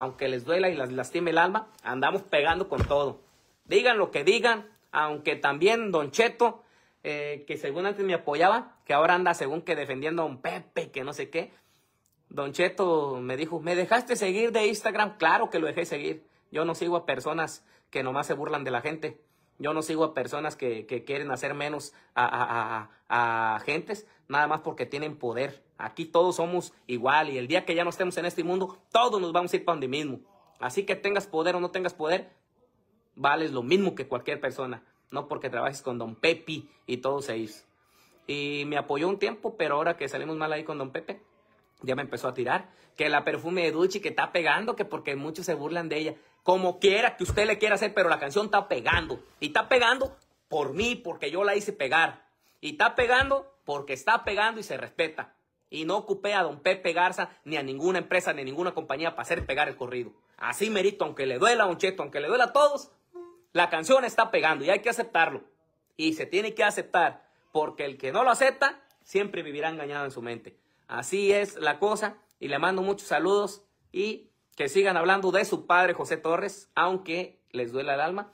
aunque les duela y las lastime el alma, andamos pegando con todo. Digan lo que digan, aunque también Don Cheto, eh, que según antes me apoyaba, que ahora anda según que defendiendo a un Pepe, que no sé qué. Don Cheto me dijo, ¿me dejaste seguir de Instagram? Claro que lo dejé seguir. Yo no sigo a personas que nomás se burlan de la gente. Yo no sigo a personas que, quieren hacer menos a, a, gentes, nada más porque tienen poder. Aquí todos somos igual y el día que ya no estemos en este mundo, todos nos vamos a ir para donde mismo. Así que tengas poder o no tengas poder, vales lo mismo que cualquier persona. No porque trabajes con Don Pepe y todos ellos. Y me apoyó un tiempo, pero ahora que salimos mal ahí con Don Pepe, ya me empezó a tirar, que la perfume de Duchi que está pegando, que porque muchos se burlan de ella. Como quiera que usted le quiera hacer, pero la canción está pegando. Y está pegando por mí, porque yo la hice pegar. Y está pegando porque está pegando y se respeta. Y no ocupé a don Pepe Garza, ni a ninguna empresa, ni a ninguna compañía para hacer pegar el corrido. Así merito, aunque le duela a un cheto, aunque le duela a todos, la canción está pegando y hay que aceptarlo. Y se tiene que aceptar, porque el que no lo acepta siempre vivirá engañado en su mente. Así es la cosa y le mando muchos saludos y que sigan hablando de su padre José Torres, aunque les duela el alma.